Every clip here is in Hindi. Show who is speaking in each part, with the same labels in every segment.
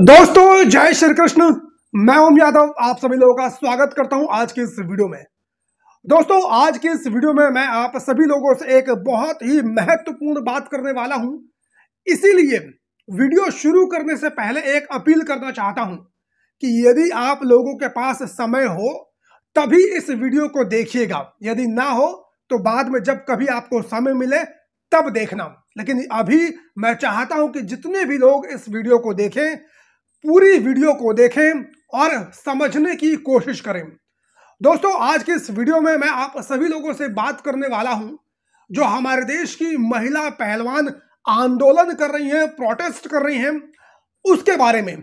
Speaker 1: दोस्तों जय श्री कृष्ण मैं ओम यादव आप सभी लोगों का स्वागत करता हूं आज के इस वीडियो में दोस्तों आज के इस वीडियो में मैं आप सभी लोगों से एक बहुत ही महत्वपूर्ण बात करने वाला हूं इसीलिए वीडियो शुरू करने से पहले एक अपील करना चाहता हूं कि यदि आप लोगों के पास समय हो तभी इस वीडियो को देखिएगा यदि ना हो तो बाद में जब कभी आपको समय मिले तब देखना लेकिन अभी मैं चाहता हूं कि जितने भी लोग इस वीडियो को देखें पूरी वीडियो को देखें और समझने की कोशिश करें दोस्तों आज के इस वीडियो में मैं आप सभी लोगों से बात करने वाला हूं जो हमारे देश की महिला पहलवान आंदोलन कर रही हैं प्रोटेस्ट कर रही हैं उसके बारे में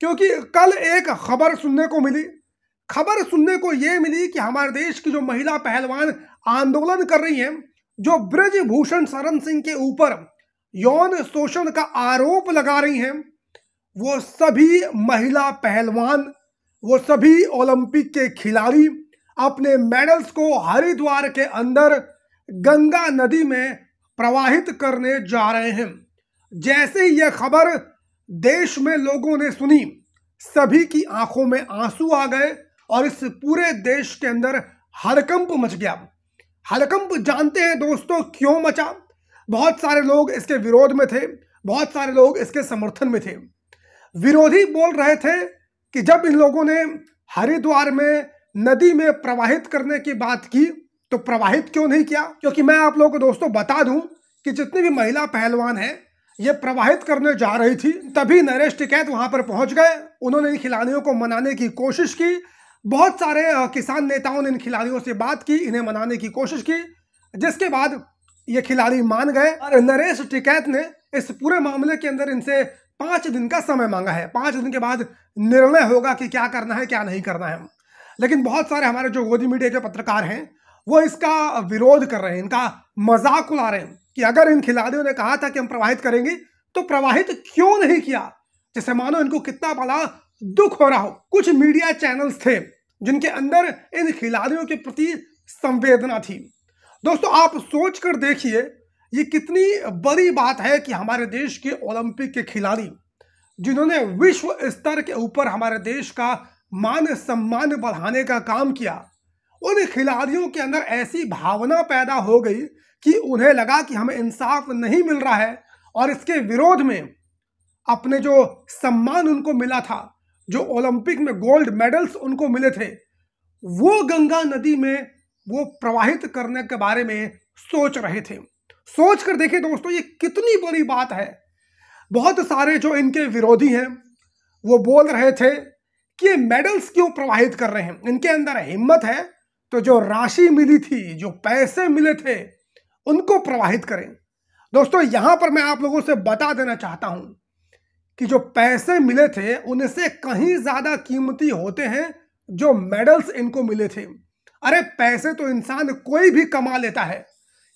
Speaker 1: क्योंकि कल एक खबर सुनने को मिली खबर सुनने को ये मिली कि हमारे देश की जो महिला पहलवान आंदोलन कर रही हैं जो ब्रजभूषण शरण सिंह के ऊपर यौन शोषण का आरोप लगा रही हैं वो सभी महिला पहलवान वो सभी ओलंपिक के खिलाड़ी अपने मेडल्स को हरिद्वार के अंदर गंगा नदी में प्रवाहित करने जा रहे हैं जैसे ही यह खबर देश में लोगों ने सुनी सभी की आंखों में आंसू आ गए और इस पूरे देश के अंदर हड़कंप मच गया हड़कंप जानते हैं दोस्तों क्यों मचा बहुत सारे लोग इसके विरोध में थे बहुत सारे लोग इसके समर्थन में थे विरोधी बोल रहे थे कि जब इन लोगों ने हरिद्वार में नदी में प्रवाहित करने की बात की तो प्रवाहित क्यों नहीं किया क्योंकि मैं आप लोगों को दोस्तों बता दूं कि जितनी भी महिला पहलवान है ये प्रवाहित करने जा रही थी तभी नरेश टिकैत वहां पर पहुंच गए उन्होंने इन खिलाड़ियों को मनाने की कोशिश की बहुत सारे किसान नेताओं ने इन खिलाड़ियों से बात की इन्हें मनाने की कोशिश की जिसके बाद ये खिलाड़ी मान गए और नरेश टिकैत ने इस पूरे मामले के अंदर इनसे पांच दिन का समय मांगा है पांच दिन के बाद निर्णय होगा कि क्या करना है क्या नहीं करना है लेकिन बहुत सारे हमारे जो गोदी मीडिया के पत्रकार हैं वो इसका विरोध कर रहे हैं इनका मजाक उड़ा रहे हैं कि अगर इन खिलाड़ियों ने कहा था कि हम प्रवाहित करेंगे तो प्रवाहित क्यों नहीं किया जैसे मानो इनको कितना बड़ा दुख हो रहा हो कुछ मीडिया चैनल्स थे जिनके अंदर इन खिलाड़ियों के प्रति संवेदना थी दोस्तों आप सोच कर देखिए ये कितनी बड़ी बात है कि हमारे देश के ओलंपिक के खिलाड़ी जिन्होंने विश्व स्तर के ऊपर हमारे देश का मान सम्मान बढ़ाने का काम किया उन खिलाड़ियों के अंदर ऐसी भावना पैदा हो गई कि उन्हें लगा कि हमें इंसाफ नहीं मिल रहा है और इसके विरोध में अपने जो सम्मान उनको मिला था जो ओलंपिक में गोल्ड मेडल्स उनको मिले थे वो गंगा नदी में वो प्रवाहित करने के बारे में सोच रहे थे सोच कर देखें दोस्तों ये कितनी बड़ी बात है बहुत सारे जो इनके विरोधी हैं वो बोल रहे थे कि मेडल्स क्यों प्रवाहित कर रहे हैं इनके अंदर हिम्मत है तो जो राशि मिली थी जो पैसे मिले थे उनको प्रवाहित करें दोस्तों यहां पर मैं आप लोगों से बता देना चाहता हूं कि जो पैसे मिले थे उनसे कहीं ज़्यादा कीमती होते हैं जो मेडल्स इनको मिले थे अरे पैसे तो इंसान कोई भी कमा लेता है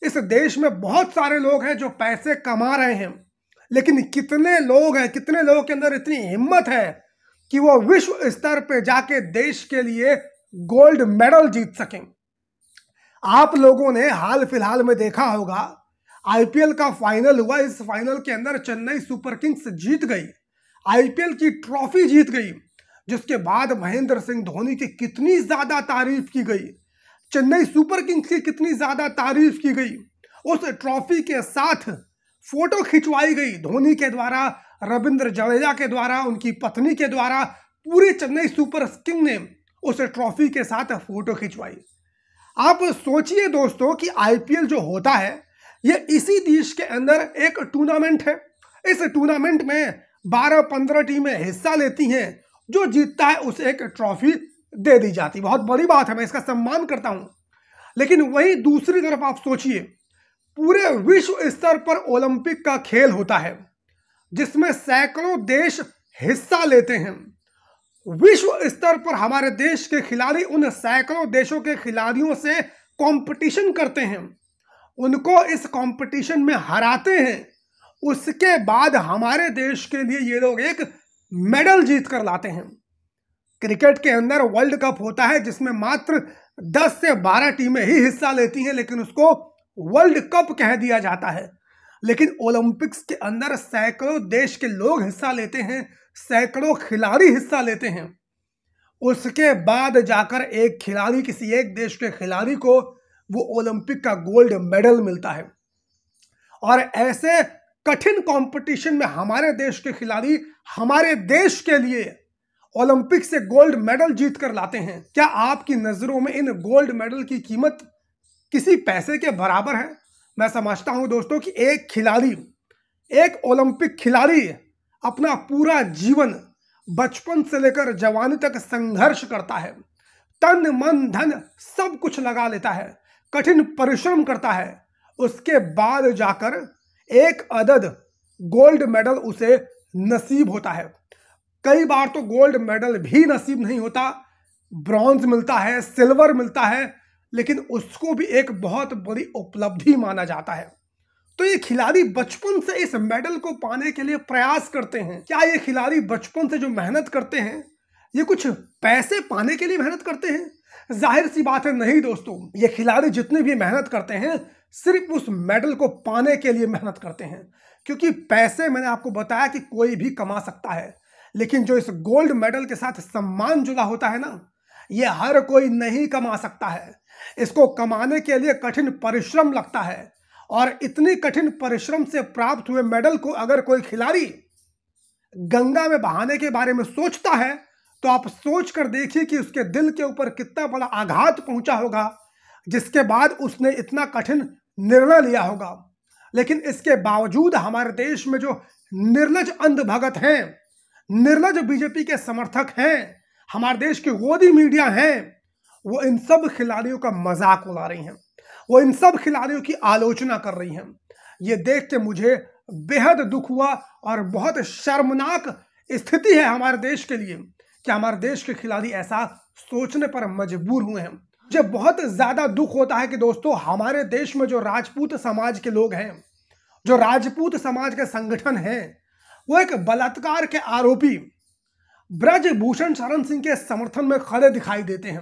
Speaker 1: इस देश में बहुत सारे लोग हैं जो पैसे कमा रहे हैं लेकिन कितने लोग हैं कितने लोगों के अंदर इतनी हिम्मत है कि वो विश्व स्तर पे जाके देश के लिए गोल्ड मेडल जीत सकें आप लोगों ने हाल फिलहाल में देखा होगा आईपीएल का फाइनल हुआ इस फाइनल के अंदर चेन्नई सुपर किंग्स जीत गई आईपीएल की ट्रॉफी जीत गई जिसके बाद महेंद्र सिंह धोनी की कितनी ज़्यादा तारीफ की गई चेन्नई सुपर किंग्स की कितनी ज़्यादा तारीफ की गई उस ट्रॉफी के साथ फोटो खिंचवाई गई धोनी के द्वारा रविंद्र जडेजा के द्वारा उनकी पत्नी के द्वारा पूरे चेन्नई सुपर किंग ने उस ट्रॉफी के साथ फोटो खिंचवाई आप सोचिए दोस्तों कि आईपीएल जो होता है ये इसी देश के अंदर एक टूर्नामेंट है इस टूर्नामेंट में 12-15 टीमें हिस्सा लेती हैं जो जीतता है उसे एक ट्रॉफी दे दी जाती बहुत बड़ी बात है मैं इसका सम्मान करता हूँ लेकिन वही दूसरी तरफ आप सोचिए पूरे विश्व स्तर पर ओलंपिक का खेल होता है जिसमें सैकड़ों देश हिस्सा लेते हैं विश्व स्तर पर हमारे देश के खिलाड़ी उन सैकड़ों देशों के खिलाड़ियों से कंपटीशन करते हैं उनको इस कंपटीशन में हराते हैं उसके बाद हमारे देश के लिए ये लोग एक मेडल जीत कर लाते हैं क्रिकेट के अंदर वर्ल्ड कप होता है जिसमें मात्र 10 से 12 टीमें ही हिस्सा लेती हैं लेकिन उसको वर्ल्ड कप कह दिया जाता है लेकिन ओलंपिक्स के अंदर सैकड़ों देश के लोग हिस्सा लेते हैं सैकड़ों खिलाड़ी हिस्सा लेते हैं उसके बाद जाकर एक खिलाड़ी किसी एक देश के खिलाड़ी को वो ओलंपिक का गोल्ड मेडल मिलता है और ऐसे कठिन कंपटीशन में हमारे देश के खिलाड़ी हमारे देश के लिए ओलंपिक से गोल्ड मेडल जीत कर लाते हैं क्या आपकी नज़रों में इन गोल्ड मेडल की कीमत किसी पैसे के बराबर है मैं समझता हूं दोस्तों कि एक खिलाड़ी एक ओलंपिक खिलाड़ी अपना पूरा जीवन बचपन से लेकर जवानी तक संघर्ष करता है तन मन धन सब कुछ लगा लेता है कठिन परिश्रम करता है उसके बाद जाकर एक अदद गोल्ड मेडल उसे नसीब होता है कई बार तो गोल्ड मेडल भी नसीब नहीं होता ब्रॉन्ज मिलता है सिल्वर मिलता है लेकिन उसको भी एक बहुत बड़ी उपलब्धि माना जाता है तो ये खिलाड़ी बचपन से इस मेडल को पाने के लिए प्रयास करते हैं क्या ये खिलाड़ी बचपन से जो मेहनत करते हैं ये कुछ पैसे पाने के लिए मेहनत करते हैं जाहिर सी बात है नहीं दोस्तों ये खिलाड़ी जितनी भी मेहनत करते हैं सिर्फ उस मेडल को पाने के लिए मेहनत करते हैं क्योंकि पैसे मैंने आपको बताया कि कोई भी कमा सकता है लेकिन जो इस गोल्ड मेडल के साथ सम्मान जुड़ा होता है ना ये हर कोई नहीं कमा सकता है इसको कमाने के लिए कठिन परिश्रम लगता है और इतनी कठिन परिश्रम से प्राप्त हुए मेडल को अगर कोई खिलाड़ी गंगा में बहाने के बारे में सोचता है तो आप सोच कर देखिए कि उसके दिल के ऊपर कितना बड़ा आघात पहुंचा होगा जिसके बाद उसने इतना कठिन निर्णय लिया होगा लेकिन इसके बावजूद हमारे देश में जो निर्लज अंधभगत हैं निर्लज जो बीजेपी के समर्थक हैं हमारे देश की गोदी मीडिया हैं वो इन सब खिलाड़ियों का मजाक उड़ा रही हैं वो इन सब खिलाड़ियों की आलोचना कर रही हैं ये देख के मुझे बेहद दुख हुआ और बहुत शर्मनाक स्थिति है हमारे देश के लिए कि हमारे देश के खिलाड़ी ऐसा सोचने पर मजबूर हुए हैं मुझे बहुत ज़्यादा दुख होता है कि दोस्तों हमारे देश में जो राजपूत समाज के लोग हैं जो राजपूत समाज के संगठन हैं वो एक बलात्कार के आरोपी ब्रजभूषण शरण सिंह के समर्थन में खड़े दिखाई देते हैं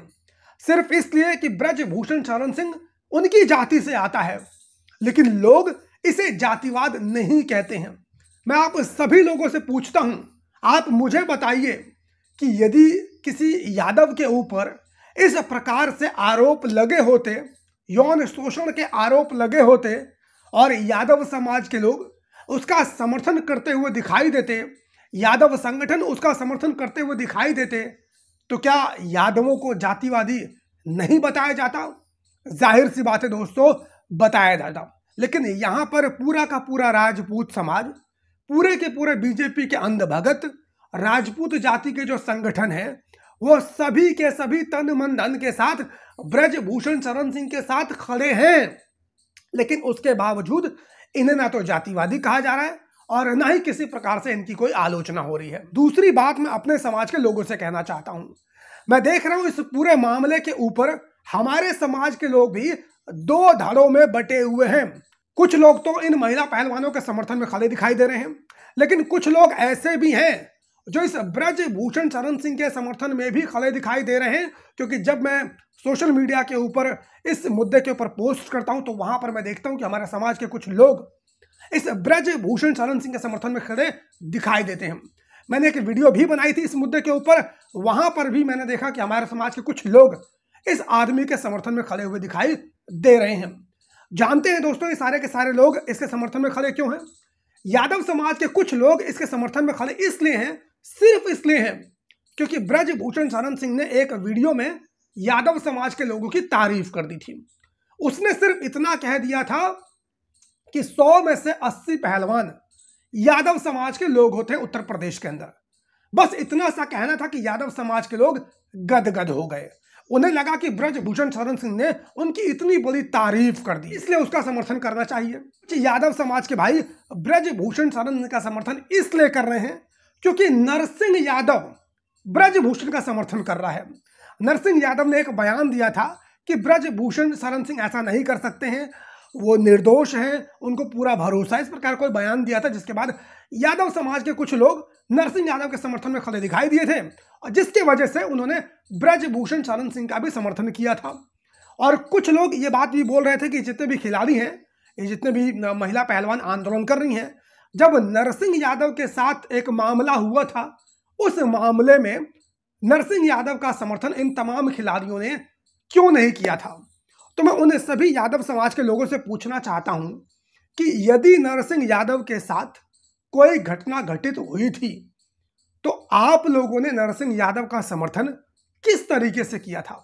Speaker 1: सिर्फ इसलिए कि ब्रजभूषण शरण सिंह उनकी जाति से आता है लेकिन लोग इसे जातिवाद नहीं कहते हैं मैं आप सभी लोगों से पूछता हूं आप मुझे बताइए कि यदि किसी यादव के ऊपर इस प्रकार से आरोप लगे होते यौन शोषण के आरोप लगे होते और यादव समाज के लोग उसका समर्थन करते हुए दिखाई देते यादव संगठन उसका समर्थन करते हुए दिखाई देते तो क्या यादवों को जातिवादी नहीं बताया जाता जाहिर सी बात है दोस्तों बताया जाता लेकिन यहाँ पर पूरा का पूरा राजपूत समाज पूरे के पूरे बीजेपी के अंधभगत राजपूत जाति के जो संगठन है वो सभी के सभी तन मन धन के साथ ब्रजभूषण चरण सिंह के साथ खड़े हैं लेकिन उसके बावजूद इन्हें ना तो जातिवादी कहा जा रहा है और ना ही किसी प्रकार से इनकी कोई आलोचना हो रही है दूसरी बात मैं अपने समाज के लोगों से कहना चाहता हूँ मैं देख रहा हूँ इस पूरे मामले के ऊपर हमारे समाज के लोग भी दो धड़ों में बटे हुए हैं कुछ लोग तो इन महिला पहलवानों के समर्थन में खड़े दिखाई दे रहे हैं लेकिन कुछ लोग ऐसे भी हैं जो इस ब्रज भूषण शरण सिंह के समर्थन में भी खड़े दिखाई दे रहे हैं क्योंकि जब मैं सोशल मीडिया के ऊपर इस मुद्दे के ऊपर पोस्ट करता हूं तो वहां पर मैं देखता हूं कि हमारे समाज के कुछ लोग इस ब्रज भूषण शरण सिंह के समर्थन में खड़े दिखाई देते हैं मैंने एक वीडियो भी बनाई थी इस मुद्दे के ऊपर वहां पर भी मैंने देखा कि हमारे समाज के कुछ लोग इस आदमी के समर्थन में खड़े हुए दिखाई दे रहे हैं जानते हैं दोस्तों ये सारे के सारे लोग इसके समर्थन में खड़े क्यों हैं यादव समाज के कुछ लोग इसके समर्थन में खड़े इसलिए हैं सिर्फ इसलिए है क्योंकि ब्रजभूषण शरण सिंह ने एक वीडियो में यादव समाज के लोगों की तारीफ कर दी थी उसने सिर्फ इतना कह दिया था कि 100 में से 80 पहलवान यादव समाज के लोग होते हैं उत्तर प्रदेश के अंदर बस इतना सा कहना था कि यादव समाज के लोग गदगद हो गए उन्हें लगा कि ब्रजभूषण शरण सिंह ने उनकी इतनी बड़ी तारीफ कर दी इसलिए उसका समर्थन करना चाहिए यादव समाज के भाई ब्रजभूषण शरण का समर्थन इसलिए कर रहे हैं क्योंकि नरसिंह यादव ब्रजभूषण का समर्थन कर रहा है नरसिंह यादव ने एक बयान दिया था कि ब्रजभूषण शरण सिंह ऐसा नहीं कर सकते हैं वो निर्दोष हैं उनको पूरा भरोसा इस प्रकार कोई बयान दिया था जिसके बाद यादव समाज के कुछ लोग नरसिंह यादव के समर्थन में खड़े दिखाई दिए थे और जिसके वजह से उन्होंने ब्रजभूषण शरण सिंह का भी समर्थन किया था और कुछ लोग ये बात भी बोल रहे थे कि जितने भी खिलाड़ी हैं ये जितने भी महिला पहलवान आंदोलन कर रही हैं जब नरसिंह यादव के साथ एक मामला हुआ था उस मामले में नरसिंह यादव का समर्थन इन तमाम खिलाड़ियों ने क्यों नहीं किया था तो मैं उन सभी यादव समाज के लोगों से पूछना चाहता हूं कि यदि नरसिंह यादव के साथ कोई घटना घटित हुई थी तो आप लोगों ने नरसिंह यादव का समर्थन किस तरीके से किया था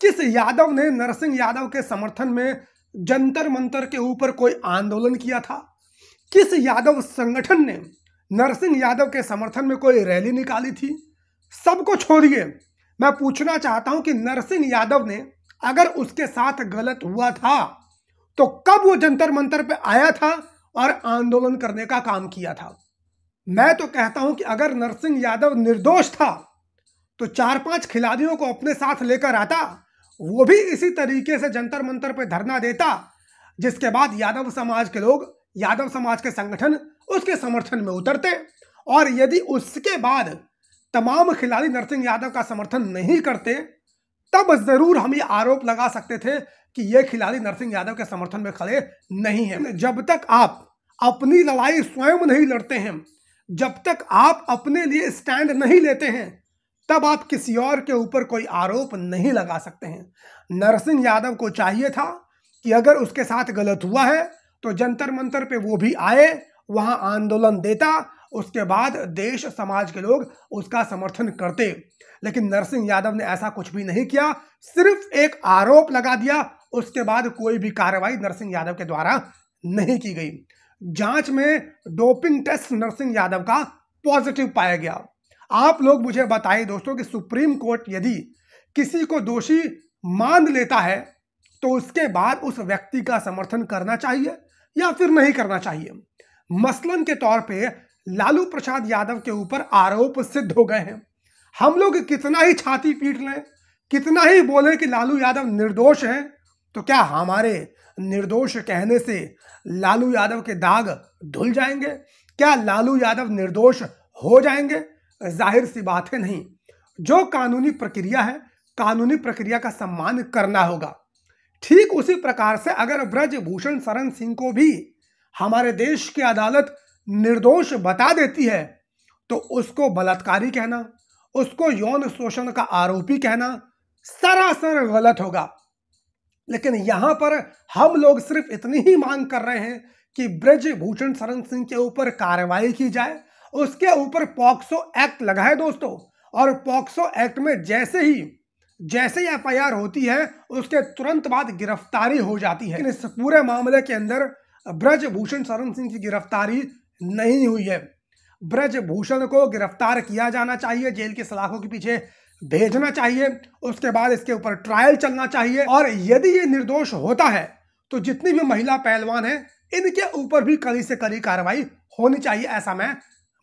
Speaker 1: किस यादव ने नरसिंह यादव के समर्थन में जंतर मंतर के ऊपर कोई आंदोलन किया था किस यादव संगठन ने नरसिंह यादव के समर्थन में कोई रैली निकाली थी सबको छोड़िए मैं पूछना चाहता हूं कि नरसिंह यादव ने अगर उसके साथ गलत हुआ था तो कब वो जंतर मंतर पे आया था और आंदोलन करने का काम किया था मैं तो कहता हूं कि अगर नरसिंह यादव निर्दोष था तो चार पांच खिलाड़ियों को अपने साथ लेकर आता वो भी इसी तरीके से जंतर मंतर पर धरना देता जिसके बाद यादव समाज के लोग यादव समाज के संगठन उसके समर्थन में उतरते और यदि उसके बाद तमाम खिलाड़ी नरसिंह यादव का समर्थन नहीं करते तब जरूर हम ये आरोप लगा सकते थे कि ये खिलाड़ी नरसिंह यादव के समर्थन में खड़े नहीं हैं जब तक आप अपनी लड़ाई स्वयं नहीं लड़ते हैं जब तक आप अपने लिए स्टैंड नहीं लेते हैं तब आप किसी और के ऊपर कोई आरोप नहीं लगा सकते हैं नरसिंह यादव को चाहिए था कि अगर उसके साथ गलत हुआ है तो जंतर मंतर पे वो भी आए वहाँ आंदोलन देता उसके बाद देश समाज के लोग उसका समर्थन करते लेकिन नरसिंह यादव ने ऐसा कुछ भी नहीं किया सिर्फ एक आरोप लगा दिया उसके बाद कोई भी कार्रवाई नरसिंह यादव के द्वारा नहीं की गई जांच में डोपिंग टेस्ट नरसिंह यादव का पॉजिटिव पाया गया आप लोग मुझे बताइए दोस्तों कि सुप्रीम कोर्ट यदि किसी को दोषी मान लेता है तो उसके बाद उस व्यक्ति का समर्थन करना चाहिए या फिर नहीं करना चाहिए मसलन के तौर पे लालू प्रसाद यादव के ऊपर आरोप सिद्ध हो गए हैं हम लोग कितना ही छाती पीट लें कितना ही बोले कि लालू यादव निर्दोष हैं तो क्या हमारे निर्दोष कहने से लालू यादव के दाग धुल जाएंगे क्या लालू यादव निर्दोष हो जाएंगे जाहिर सी बात है नहीं जो कानूनी प्रक्रिया है कानूनी प्रक्रिया का सम्मान करना होगा ठीक उसी प्रकार से अगर ब्रजभूषण शरण सिंह को भी हमारे देश की अदालत निर्दोष बता देती है तो उसको बलात्कारी कहना उसको यौन शोषण का आरोपी कहना सरासर गलत होगा लेकिन यहां पर हम लोग सिर्फ इतनी ही मांग कर रहे हैं कि ब्रजभूषण शरण सिंह के ऊपर कार्रवाई की जाए उसके ऊपर पॉक्सो एक्ट लगाए दोस्तों और पॉक्सो एक्ट में जैसे ही जैसे ही एफ होती है उसके तुरंत बाद गिरफ्तारी हो जाती है इस पूरे मामले के अंदर ब्रजभूषण शरण सिंह की गिरफ्तारी नहीं हुई है ब्रजभूषण को गिरफ्तार किया जाना चाहिए जेल के सलाखों के पीछे भेजना चाहिए उसके बाद इसके ऊपर ट्रायल चलना चाहिए और यदि ये निर्दोष होता है तो जितनी भी महिला पहलवान है इनके ऊपर भी कड़ी से कड़ी कार्रवाई होनी चाहिए ऐसा मैं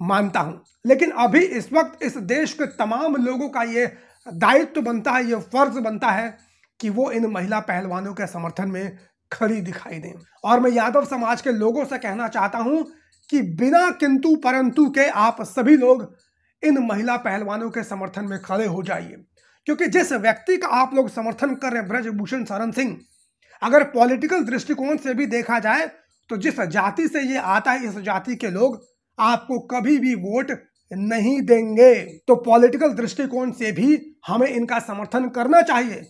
Speaker 1: मानता हूं लेकिन अभी इस वक्त इस देश के तमाम लोगों का ये दायित्व तो बनता है ये फर्ज बनता है कि वो इन महिला पहलवानों के समर्थन में खड़ी दिखाई दें और मैं यादव समाज के लोगों से कहना चाहता हूं कि बिना किंतु परंतु के आप सभी लोग इन महिला पहलवानों के समर्थन में खड़े हो जाइए क्योंकि जिस व्यक्ति का आप लोग समर्थन कर रहे हैं ब्रजभूषण शरण सिंह अगर पॉलिटिकल दृष्टिकोण से भी देखा जाए तो जिस जाति से ये आता है इस जाति के लोग आपको कभी भी वोट नहीं देंगे तो पॉलिटिकल दृष्टिकोण से भी हमें इनका समर्थन करना चाहिए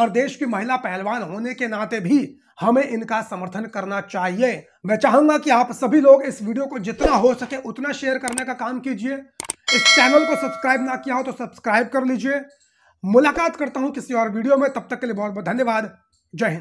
Speaker 1: और देश की महिला पहलवान होने के नाते भी हमें इनका समर्थन करना चाहिए मैं चाहूंगा कि आप सभी लोग इस वीडियो को जितना हो सके उतना शेयर करने का काम कीजिए इस चैनल को सब्सक्राइब ना किया हो तो सब्सक्राइब कर लीजिए मुलाकात करता हूं किसी और वीडियो में तब तक के लिए बहुत बहुत धन्यवाद जय हिंद